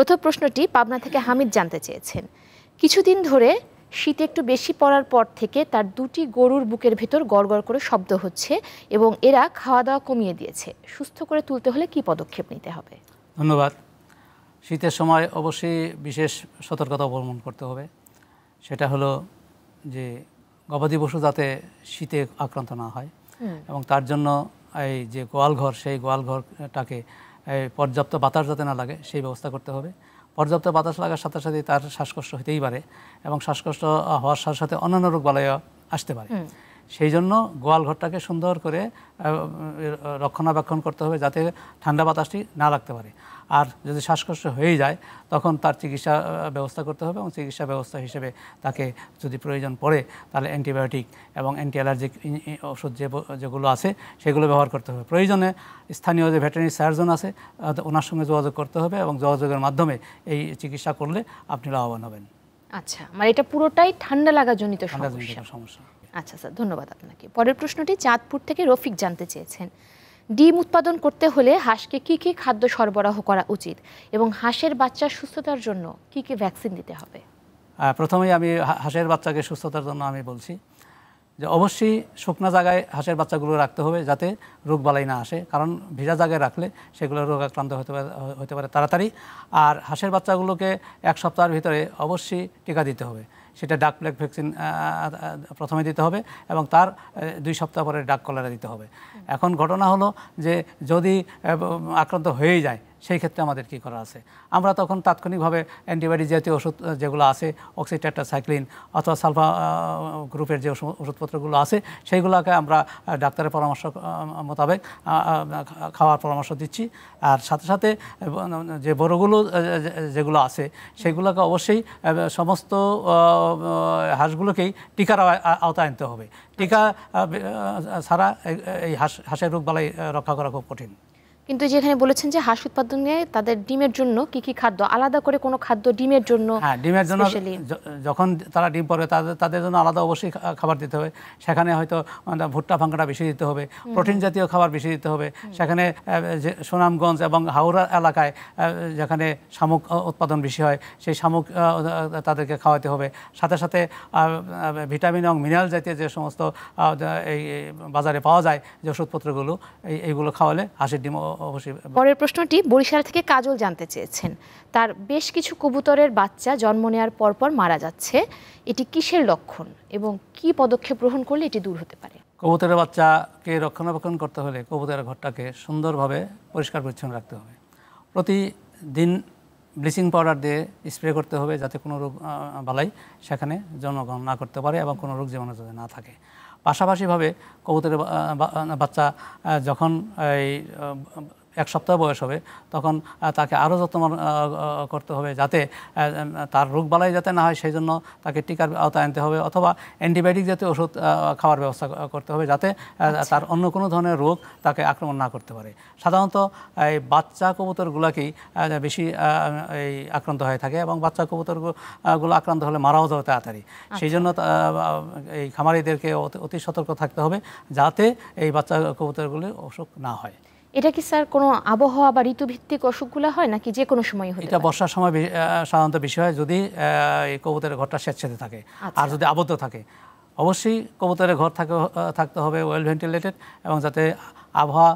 প্রথম প্রশ্নটি পাবনা থেকে হামিদ জানতে চেয়েছেন কিছুদিন ধরে শীতে একটু বেশি পড়ার পর থেকে তার দুটি গরুর বুকের ভেতর গড়গড় করে শব্দ হচ্ছে এবং এরা খাওয়া দাওয়া কমিয়ে দিয়েছে সুস্থ করে তুলতে হলে কি পদক্ষেপ নিতে হবে ধন্যবাদ শীতের সময় অবশ্যই বিশেষ সতর্কতা অবলম্বন করতে হবে সেটা হলো যে গবাদি পশু যাতে শীতে আক্রান্ত না হয় এবং তার জন্য এই যে গোয়ালঘর সেই গোয়ালঘরটাকে পর্যাপ্ত বাতাস যাতে না লাগে সেই ব্যবস্থা করতে হবে পর্যাপ্ত বাতাস লাগার সাথে সাথে তার শ্বাসকষ্ট হতেই পারে এবং শ্বাসকষ্ট হওয়ার সাথে সাথে অন্যান্য রোগ বালাইয়া আসতে পারে সেই জন্য গোয়ালঘরটাকে সুন্দর করে রক্ষণাবেক্ষণ করতে হবে যাতে ঠান্ডা বাতাসটি না লাগতে পারে আর যদি শ্বাসকষ্ট হয়ে যায় তখন তার চিকিৎসা ব্যবস্থা করতে হবে এবং চিকিৎসা ব্যবস্থা হিসেবে তাকে যদি প্রয়োজন পড়ে তাহলে অ্যান্টিবায়োটিক এবং অ্যান্টি অ্যালার্জিক ওষুধ যে যেগুলো আছে সেগুলো ব্যবহার করতে হবে প্রয়োজনে স্থানীয় যে ভেটেরিনারি সার্জন আছে ওনার সঙ্গে যোগাযোগ করতে হবে এবং যোগাযোগের মাধ্যমে এই চিকিৎসা করলে আপনি লাভবান হবেন আচ্ছা মানে এটা পুরোটাই ঠান্ডা লাগা জনিত সমস্যা আচ্ছা স্যার ধন্যবাদ আপনাকে পরের প্রশ্নটি চাঁদপুর থেকে রফিক জানতে চেয়েছেন ডিম উৎপাদন করতে হলে হাঁসকে কি কি খাদ্য সরবরাহ করা উচিত এবং হাঁসের বাচ্চার সুস্থতার জন্য কি কি ভ্যাকসিন দিতে হবে প্রথমেই আমি হাঁসের বাচ্চাকে সুস্থতার জন্য আমি বলছি যে অবশ্যই শুকনো জায়গায় হাঁসের বাচ্চাগুলো রাখতে হবে যাতে রোগবালাই না আসে কারণ ভিজা জায়গায় রাখলে সেগুলো রোগ আক্রান্ত হতে পারে হতে পারে তাড়াতাড়ি আর হাঁসের বাচ্চাগুলোকে এক সপ্তাহের ভিতরে অবশ্যই টিকা দিতে হবে সেটা ডাক প্লেগ ভ্যাকসিন প্রথমে দিতে হবে এবং তার দুই সপ্তাহ পরে ডাক কলারা দিতে হবে এখন ঘটনা হলো যে যদি আক্রান্ত হয়ে যায় সেই ক্ষেত্রে আমাদের কি করা আছে আমরা তখন তাৎক্ষণিকভাবে অ্যান্টিবায়োটিক জাতীয় ওষুধ যেগুলো আছে সাইক্লিন অথবা সালফা গ্রুপের যে ওষুধপত্রগুলো আছে সেইগুলোকে আমরা ডাক্তারের পরামর্শ মোতাবেক খাওয়ার পরামর্শ দিচ্ছি আর সাথে সাথে যে বড়গুলো যেগুলো আছে সেগুলোকে অবশ্যই সমস্ত হাঁসগুলোকেই টিকার আওতায় আনতে হবে টিকা ছাড়া এই হাঁস হাঁসের রোগবালাই রক্ষা করা খুব কঠিন কিন্তু যেখানে বলেছেন যে হাঁস উৎপাদনে তাদের ডিমের জন্য কি কি খাদ্য আলাদা করে কোনো খাদ্য ডিমের জন্য হ্যাঁ ডিমের জন্য যখন তারা ডিম পড়বে তাদের তাদের জন্য আলাদা অবশ্যই খাবার দিতে হবে সেখানে হয়তো ভুট্টা ফাঙ্কাটা বেশি দিতে হবে প্রোটিন জাতীয় খাবার বেশি দিতে হবে সেখানে সুনামগঞ্জ এবং হাওড়া এলাকায় যেখানে শামুক উৎপাদন বেশি হয় সেই শামুক তাদেরকে খাওয়াতে হবে সাথে সাথে ভিটামিন এবং মিনারেল জাতীয় যে সমস্ত এই বাজারে পাওয়া যায় যে ওষুধপত্রগুলো এইগুলো খাওয়ালে হাঁসের ডিম পরের প্রশ্নটি বরিশাল থেকে কাজল জানতে চেয়েছেন তার বেশ কিছু কবুতরের বাচ্চা জন্ম নেওয়ার পরপর মারা যাচ্ছে এটি কিসের লক্ষণ এবং কি পদক্ষেপ গ্রহণ করলে এটি দূর হতে পারে কবুতরের বাচ্চাকে রক্ষণাবেক্ষণ করতে হলে কবুতরের ঘরটাকে সুন্দরভাবে পরিষ্কার পরিচ্ছন্ন রাখতে হবে প্রতিদিন ব্লিচিং পাউডার দিয়ে স্প্রে করতে হবে যাতে কোনো রোগ বালাই সেখানে জন্মগ্রহণ না করতে পারে এবং কোনো রোগ জীবাণু যাতে না থাকে পাশাপাশিভাবে কবুতরের বাচ্চা যখন এই এক সপ্তাহ বয়স হবে তখন তাকে আরও যত্ন করতে হবে যাতে তার রোগবালাই যাতে না হয় সেই জন্য তাকে টিকার আওতায় আনতে হবে অথবা অ্যান্টিবায়োটিক জাতীয় ওষুধ খাওয়ার ব্যবস্থা করতে হবে যাতে আচ্ছা। তার অন্য কোনো ধরনের রোগ তাকে আক্রমণ না করতে পারে সাধারণত এই বাচ্চা কবুতরগুলোকেই বেশি এই আক্রান্ত হয়ে থাকে এবং বাচ্চা কবুতরগুলো আক্রান্ত হলে মারাও যাবে তাড়াতাড়ি আচ্ছা। সেই জন্য এই খামারিদেরকে অতি সতর্ক থাকতে হবে যাতে এই বাচ্চা কবুতরগুলি অসুখ না হয় এটা কি স্যার কোনো আবহাওয়া বা ঋতুভিত্তিক অসুখগুলো হয় নাকি যে কোনো সময় হতে এটা বর্ষার সময় সাধারণত বিষয় হয় যদি এই কবুতরের ঘরটা স্বেচ্ছাতে থাকে আচ্ছা। আর যদি আবদ্ধ থাকে অবশ্যই কবুতরের ঘর থাকে থাকতে হবে ওয়েল ভেন্টিলেটেড এবং যাতে আবহাওয়া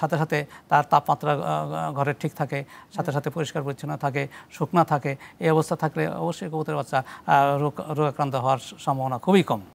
সাথে সাথে তার তাপমাত্রা ঘরের ঠিক থাকে সাথে সাথে পরিষ্কার পরিচ্ছন্ন থাকে শুকনা থাকে এই অবস্থা থাকলে অবশ্যই কবুতরের বাচ্চা রোগ রোগাক্রান্ত হওয়ার সম্ভাবনা খুবই কম